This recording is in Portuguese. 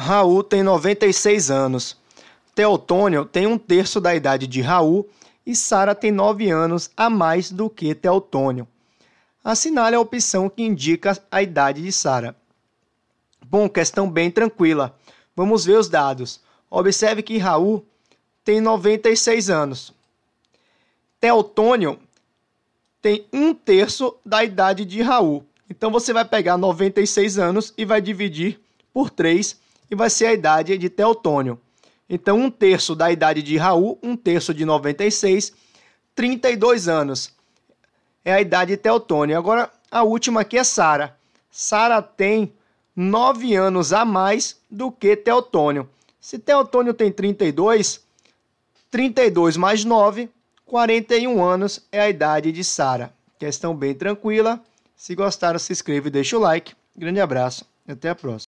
Raul tem 96 anos. Teotônio tem um terço da idade de Raul e Sara tem 9 anos a mais do que Teotônio. Assinale a opção que indica a idade de Sara. Bom, questão bem tranquila. Vamos ver os dados. Observe que Raul tem 96 anos. Teotônio tem um terço da idade de Raul. Então você vai pegar 96 anos e vai dividir por 3 e vai ser a idade de Teotônio. Então, um terço da idade de Raul, um terço de 96, 32 anos. É a idade de Teotônio. Agora, a última aqui é Sara. Sara tem 9 anos a mais do que Teotônio. Se Teotônio tem 32, 32 mais 9, 41 anos é a idade de Sara. Questão bem tranquila. Se gostaram, se inscreva e deixa o like. Grande abraço. Até a próxima.